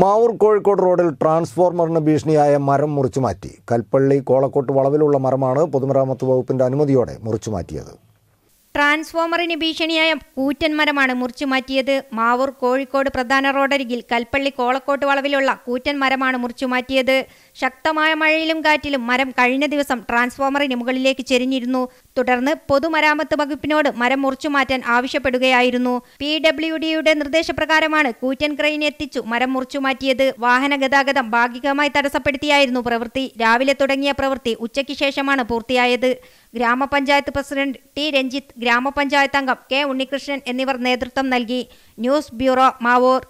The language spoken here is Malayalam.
മാവൂർ കോഴിക്കോട് റോഡിൽ ട്രാൻസ്ഫോർമറിന് ഭീഷണിയായ മരം മുറിച്ചു മാറ്റി കൽപ്പള്ളി കോളക്കോട്ട് വളവിലുള്ള മരമാണ് പൊതുമരാമത്ത് വകുപ്പിന്റെ അനുമതിയോടെ മുറിച്ചു മാറ്റിയത് ട്രാൻസ്ഫോമറിന് ഭീഷണിയായ കൂറ്റൻ മരമാണ് മുറിച്ചു മാറ്റിയത് മാവൂർ കോഴിക്കോട് പ്രധാന റോഡരികിൽ കൽപ്പള്ളി കോളക്കോട്ട് വളവിലുള്ള കൂറ്റൻ മരമാണ് മുറിച്ചു മാറ്റിയത് ശക്തമായ മഴയിലും കാറ്റിലും മരം കഴിഞ്ഞ ദിവസം ട്രാൻസ്ഫോമറിന് മുകളിലേക്ക് ചെരിഞ്ഞിരുന്നു തുടർന്ന് പൊതുമരാമത്ത് വകുപ്പിനോട് മരം മുറിച്ചു മാറ്റാൻ ആവശ്യപ്പെടുകയായിരുന്നു പി ഡബ്ല്യു ഡിയുടെ നിർദ്ദേശപ്രകാരമാണ് കൂറ്റൻ ക്രെയിൻ എത്തിച്ചു മരം മുറിച്ചു മാറ്റിയത് വാഹന ഗതാഗതം ഭാഗികമായി തടസ്സപ്പെടുത്തിയായിരുന്നു പ്രവൃത്തി രാവിലെ തുടങ്ങിയ പ്രവൃത്തി ഉച്ചയ്ക്ക് ശേഷമാണ് പൂർത്തിയായത് ഗ്രാമപഞ്ചായത്ത് പ്രസിഡന്റ് ടി രഞ്ജിത്ത് ഗ്രാമപഞ്ചായത്ത് അംഗം കെ ഉണ്ണികൃഷ്ണൻ എന്നിവർ നേതൃത്വം നൽകി ന്യൂസ് ബ്യൂറോ മാവൂർ